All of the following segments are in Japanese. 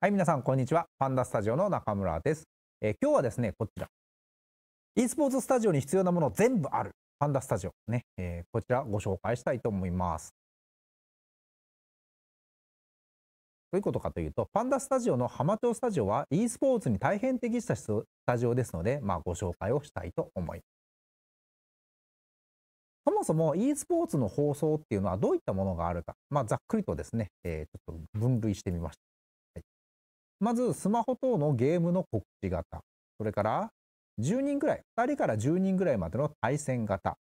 はい、皆さん、こんにちは。パンダスタジオの中村です。えー、今日はですね、こちら。e スポーツスタジオに必要なもの全部ある。パンダスタジオね、えー、こちらご紹介したいと思います。どういうことかというと、パンダスタジオの浜町スタジオは e スポーツに大変適したスタジオですので、まあ、ご紹介をしたいと思います。そもそも e スポーツの放送っていうのはどういったものがあるか、まあ、ざっくりとですね、えー、ちょっと分類してみました。まずスマホ等のゲームの告知型。それから10人ぐらい、2人から10人ぐらいまでの対戦型。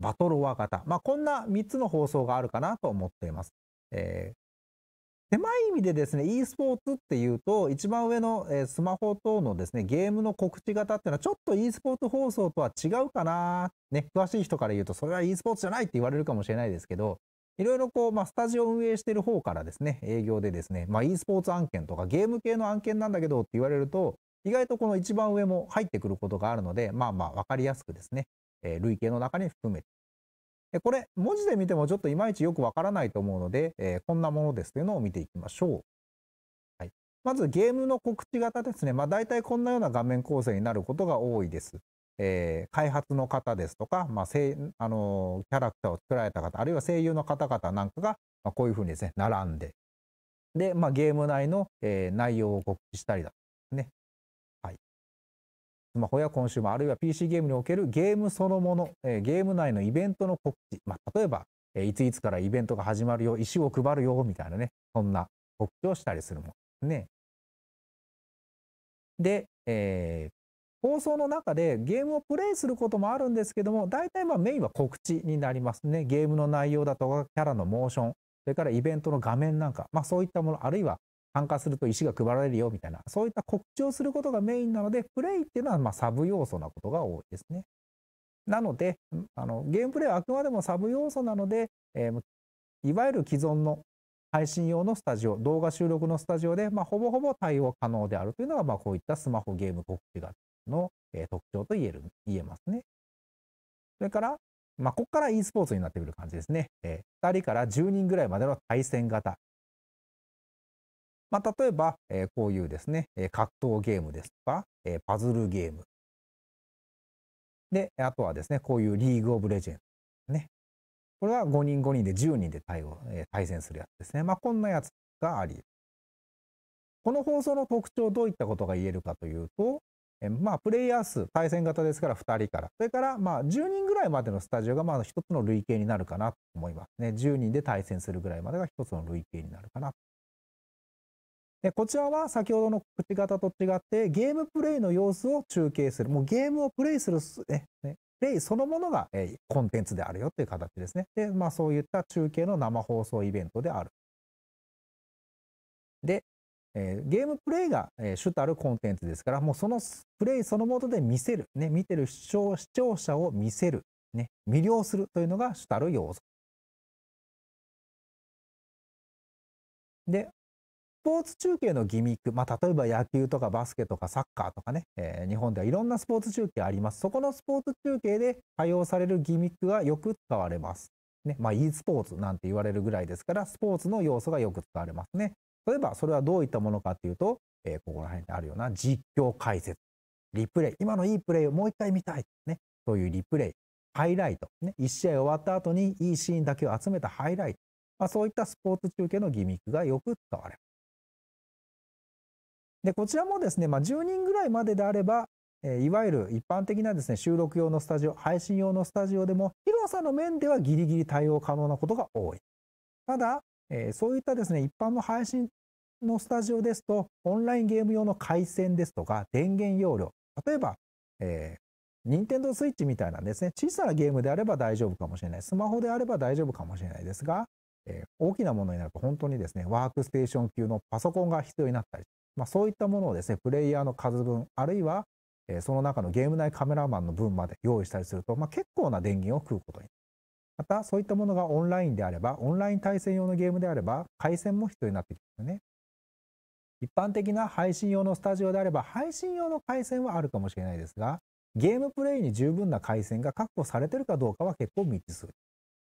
バトロワ型。まあ、こんな3つの放送があるかなと思っています。えー、狭い意味でですね、e スポーツっていうと、一番上の、スマホ等のですね、ゲームの告知型っていうのは、ちょっと e スポーツ放送とは違うかな。ね、詳しい人から言うと、それは e スポーツじゃないって言われるかもしれないですけど、いろいろこう、まあ、スタジオ運営してる方からですね、営業でですね、まあ、e スポーツ案件とかゲーム系の案件なんだけどって言われると、意外とこの一番上も入ってくることがあるので、まあまあ分かりやすくですね、えー、類型の中に含めて。でこれ、文字で見てもちょっといまいちよくわからないと思うので、えー、こんなものですというのを見ていきましょう。はい、まずゲームの告知型ですね。まあ大体こんなような画面構成になることが多いです。えー、開発の方ですとか、まあせあのキャラクターを作られた方あるいは声優の方々なんかが、まあ、こういうふうにですね並んでで、まあ、ゲーム内の、えー、内容を告知したりだとかね、はい、スマホやコンシューマーあるいは PC ゲームにおけるゲームそのもの、えー、ゲーム内のイベントの告知、まあ、例えば、えー、いついつからイベントが始まるよ石を配るよみたいなねそんな告知をしたりするもんね。で、えー、放送の中でゲームをプレイすることもあるんですけども、大体まあメインは告知になりますね。ゲームの内容だとか、キャラのモーション、それからイベントの画面なんか、まあそういったもの、あるいは参加すると石が配られるよみたいな、そういった告知をすることがメインなので、プレイっていうのはまサブ要素なことが多いですね。なので、あのゲームプレイはあくまでもサブ要素なので、えー、いわゆる既存の配信用のスタジオ、動画収録のスタジオで、まあ、ほぼほぼ対応可能であるというのが、まあ、こういったスマホゲーム告知がの、え特徴と言える、言えますね。それから、まあ、ここから e スポーツになってくる感じですね。えー、2人から10人ぐらいまでの対戦型。まあ、例えば、えー、こういうですね、えー、格闘ゲームですとか、えー、パズルゲーム。で、あとはですね、こういうリーグオブレジェンド。ね。これは5人5人で10人で対応、えー、対戦するやつですね。まあ、こんなやつがあり。この放送の特徴どういったことが言えるかというと、えまあ、プレイヤー数、対戦型ですから2人から、それから、まあ、10人ぐらいまでのスタジオが、まあ、つの類型になるかなと思いますね。10人で対戦するぐらいまでが1つの類型になるかな。で、こちらは先ほどの口型と違って、ゲームプレイの様子を中継する。もうゲームをプレイする、ね、プレイそのものが、えコンテンツであるよという形ですね。で、まあ、そういった中継の生放送イベントである。で、えー、ゲームプレイが、えー、主たるコンテンツですから、もうそのプレイそのもとで見せる、ね、見てる視聴視聴者を見せる、ね、魅了するというのが主たる要素。で、スポーツ中継のギミック、まあ、例えば野球とかバスケとかサッカーとかね、えー、日本ではいろんなスポーツ中継あります。そこのスポーツ中継で多用されるギミックがよく使われます。ね、まあ e スポーツなんて言われるぐらいですから、スポーツの要素がよく使われますね。例えばそれはどういったものかというと、えー、ここら辺にあるような実況解説、リプレイ、今のいいプレイをもう一回見たい、ね、そういうリプレイ、ハイライト、ね、1試合終わった後にいいシーンだけを集めたハイライト、まあ、そういったスポーツ中継のギミックがよく使われる。で、こちらもですね、まあ、10人ぐらいまでであれば、えー、いわゆる一般的なですね、収録用のスタジオ、配信用のスタジオでも、広さの面ではギリギリ対応可能なことが多い。ただ、えー、そういったですね、一般の配信のスタジオですと、オンラインゲーム用の回線ですとか、電源容量、例えば、えー任天堂スイッチみたいなんですね。小さなゲームであれば大丈夫かもしれない。スマホであれば大丈夫かもしれないですが、えー、大きなものになると本当にですね、ワークステーション級のパソコンが必要になったり、まあ、そういったものをですね、プレイヤーの数分、あるいは、えー、その中のゲーム内カメラマンの分まで用意したりすると、まあ、結構な電源を食うことにまたそういったものがオンラインであればオンライン対戦用のゲームであれば回線も必要になってきますよね一般的な配信用のスタジオであれば配信用の回線はあるかもしれないですがゲームプレイに十分な回線が確保されているかどうかは結構未知数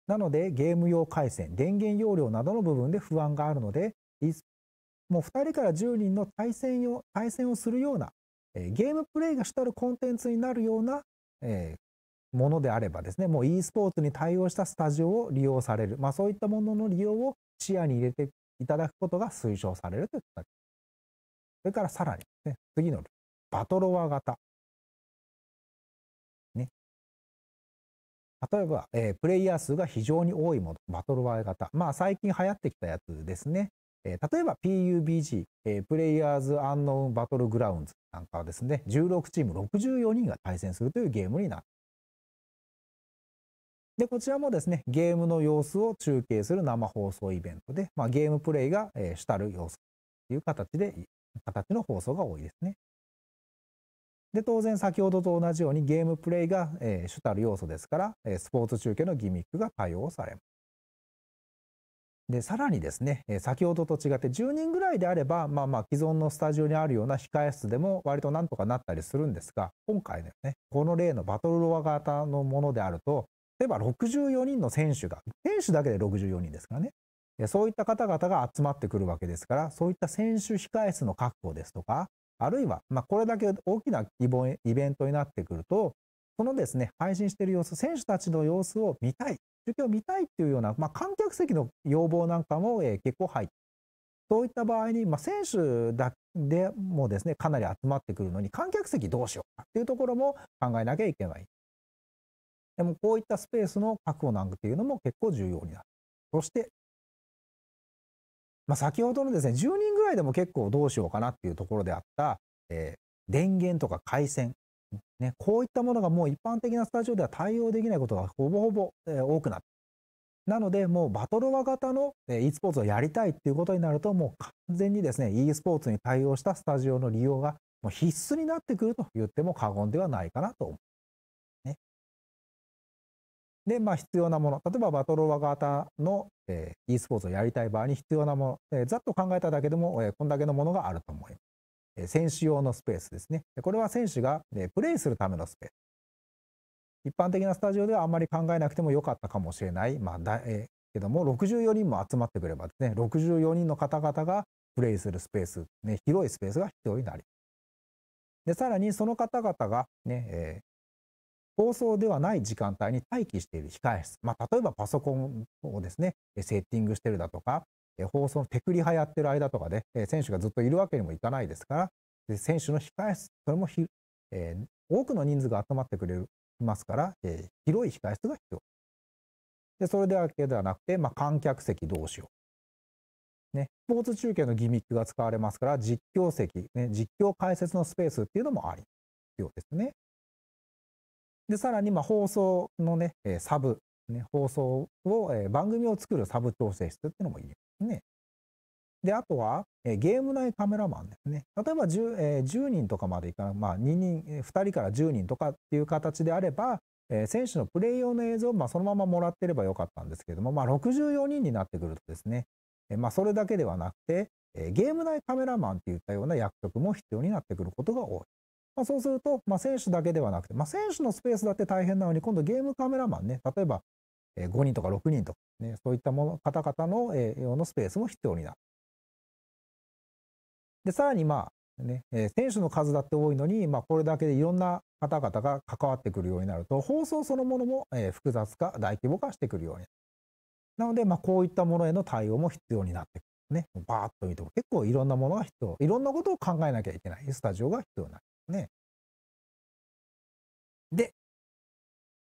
なのでゲーム用回線電源容量などの部分で不安があるのでもう2人から10人の対戦用対戦をするようなゲームプレイが主たるコンテンツになるような、ものであればですね、もう e スポーツに対応したスタジオを利用される、まあ、そういったものの利用を視野に入れていただくことが推奨されるというそれからさらにですね、次のバトロワ型。ね。例えば、えー、プレイヤー数が非常に多いもの、バトロワ型。まあ最近流行ってきたやつですね。えー、例えば PUBG、えー、プレイヤーズ・アンノーン・バトルグラウンズなんかはですね、16チーム64人が対戦するというゲームになってで、こちらもですね、ゲームの様子を中継する生放送イベントで、まあ、ゲームプレイが、えー、主たる様子という形で、形の放送が多いですね。で、当然先ほどと同じようにゲームプレイが、えー、主たる要素ですから、えスポーツ中継のギミックが対応されます。で、さらにですね、先ほどと違って10人ぐらいであれば、まあまあ既存のスタジオにあるような控え室でも割となんとかなったりするんですが、今回のね、この例のバトルロワ型のものであると、例えば64人の選手が、選手だけで64人ですからね。そういった方々が集まってくるわけですから、そういった選手控え室の確保ですとか、あるいは、まあ、これだけ大きなイベントになってくると、このですね、配信している様子、選手たちの様子を見たい、中継を見たいっていうような、まあ、観客席の要望なんかも、えー、結構入って、そういった場合に、まあ、選手だでもですね、かなり集まってくるのに、観客席どうしようかっていうところも考えなきゃいけない。でもこういったスペースの確保なんていうのも結構重要になる。そして、まあ、先ほどのですね、10人ぐらいでも結構どうしようかなっていうところであった、えー、電源とか回線、ね、こういったものがもう一般的なスタジオでは対応できないことがほぼほぼ、えー、多くなってなので、もうバトルワ型の e スポーツをやりたいっていうことになると、もう完全にですね、e スポーツに対応したスタジオの利用がもう必須になってくると言っても過言ではないかなと思います。で、まあ、必要なもの。例えば、バトロワ型の、えー、e スポーツをやりたい場合に必要なもの。えー、ざっと考えただけでも、えー、こんだけのものがあると思います。えー、選手用のスペースですね。これは選手が、えー、プレイするためのスペース。一般的なスタジオではあんまり考えなくてもよかったかもしれない。まあ、だえー、けども、64人も集まってくればですね、64人の方々がプレイするスペース、ね、広いスペースが必要になります。で、さらにその方々がね、え放送ではない時間帯に待機している控え室、まあ、例えばパソコンをですね、セッティングしてるだとか、放送の手繰り派やってる間とかで、選手がずっといるわけにもいかないですから、選手の控え室、それもひ、えー、多くの人数が集まってくれますから、えー、広い控え室が必要。でそれだけではなくて、まあ、観客席どうしよう。ね、スポーツ中継のギミックが使われますから、実況席、ね、実況解説のスペースっていうのもあり、必要ですね。で、さらに、まあ、放送のね、サブ、ね、放送を、えー、番組を作るサブ調整室っていうのもいいですね。で、あとは、えー、ゲーム内カメラマンですね。例えば 10,、えー、10人とかまでいかない、まあ、2人、2人から10人とかっていう形であれば、えー、選手のプレー用の映像を、まあ、そのままもらってればよかったんですけども、まあ、64人になってくるとですね、えー、まあ、それだけではなくて、えー、ゲーム内カメラマンっていったような役職も必要になってくることが多い。まあ、そうすると、まあ、選手だけではなくて、まあ、選手のスペースだって大変なのに、今度ゲームカメラマンね、例えば5人とか6人とか、ね、そういったもの方々の用のスペースも必要になる。で、さらにまあ、ね、選手の数だって多いのに、まあ、これだけでいろんな方々が関わってくるようになると、放送そのものも複雑化、大規模化してくるようになる。なので、まあ、こういったものへの対応も必要になってくる。ね、バーッと見ても結構いろんなものが必要。いろんなことを考えなきゃいけない。スタジオが必要になる。ね。で、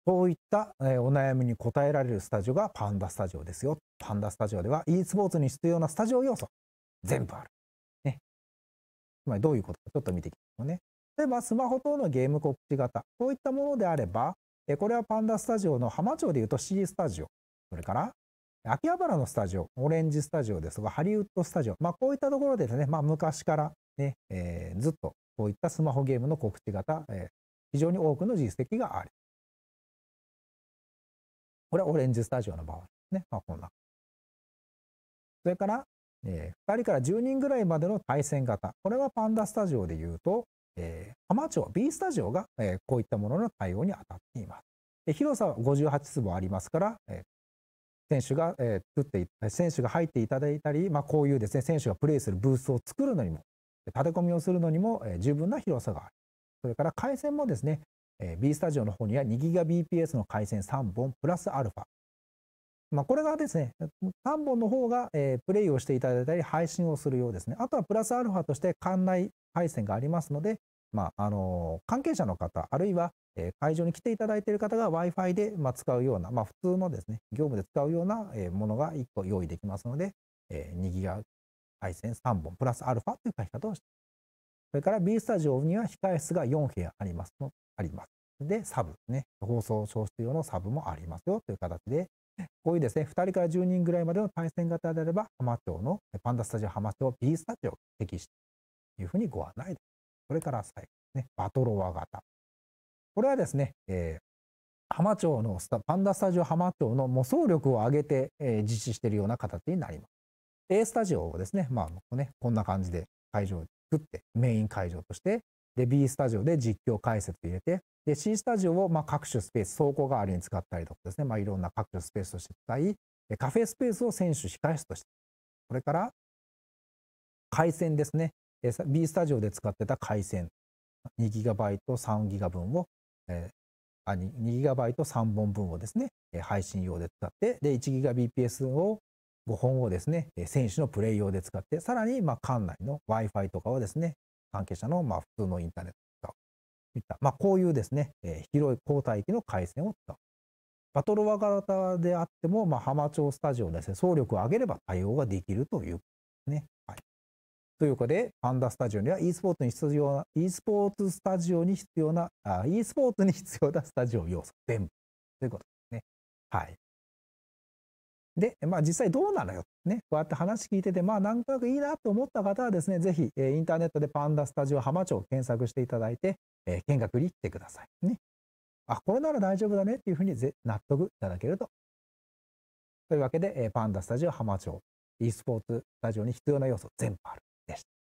こういったお悩みに応えられるスタジオがパンダスタジオですよ。パンダスタジオでは e スポーツに必要なスタジオ要素、全部ある。ね。つまりどういうことかちょっと見ていきましょうね。例えばスマホ等のゲーム告知型、こういったものであれば、これはパンダスタジオの浜町でいうと C スタジオ、それから秋葉原のスタジオ、オレンジスタジオですとか、ハリウッドスタジオ、まあこういったところでですね、まあ昔からね、えー、ずっとこういったスマホゲームの告知型、えー、非常に多くの実績がある。これはオレンジスタジオの場合ですね。まあ、こんな。それから、えー、2人から10人ぐらいまでの対戦型。これはパンダスタジオで言うと、えー、浜町 B スタジオが、えー、こういったものの対応に当たっています。広さは58坪ありますから、えー、選手が、えー、作って選手が入っていただいたり、まあ、こういうですね選手がプレーするブースを作るのにも立て込みをするのにも十分な広さがある。それから回線もですね、B スタジオの方には 2GBps の回線3本プラスアルファ。まあ、これがですね、3本の方が、プレイをしていただいたり、配信をするようですね。あとはプラスアルファとして館内配線がありますので、まあ、あの関係者の方、あるいは、会場に来ていただいている方が Wi-Fi で、使うような、まあ、普通のですね、業務で使うような、ものが1個用意できますので、え2ギガ配線3本、プラスアルファという書き方をしています。それから B スタジオには控え室が4部屋ありますの、あります。で、サブね、放送消失用のサブもありますよという形で、こういうですね、2人から10人ぐらいまでの対戦型であれば、浜町のパンダスタジオ浜町 B スタジオに適してというふうにご案内です。それから最後ですね、バトロワ型。これはですね、えー浜町のパンダスタジオ浜町の模想力を上げて、えー、実施しているような形になります。A スタジオをですね、まあね、こんな感じで会場を作って、メイン会場として、で、B スタジオで実況解説入れて、で、C スタジオをま各種スペース、倉庫代わりに使ったりとかですね、まあ、いろんな各種スペースとして使い、カフェスペースを選手控室として、それから、回線ですね、B スタジオで使ってた回線、2GB、3GB 分を、えー、2GB、3本分をですね、配信用で使って、で、1GBps を5本をですね、選手のプレイ用で使って、さらに、まあ、館内の Wi-Fi とかをですね、関係者の、まあ、普通のインターネットを使う。いった、まあ、こういうですね、えー、広い交代機の回線を使う。バトルワ型であっても、まあ、浜町スタジオですね、総力を上げれば対応ができるということですね。はい。というかで、パンダスタジオには e スポーツに必要な、e スポーツスタジオに必要な、e スポーツに必要なスタジオ要素、全部。ということですね。はい。で、まあ実際どうなのよ。ね、こうやって話聞いてて、まあなんとなくいいなと思った方はですね、ぜひ、えー、インターネットでパンダスタジオ浜町を検索していただいて、えー、見学に来てください。ね。あ、これなら大丈夫だねっていうふうにぜ納得いただけると。というわけで、えー、パンダスタジオ浜町、e スポーツスタジオに必要な要素全部あるでした。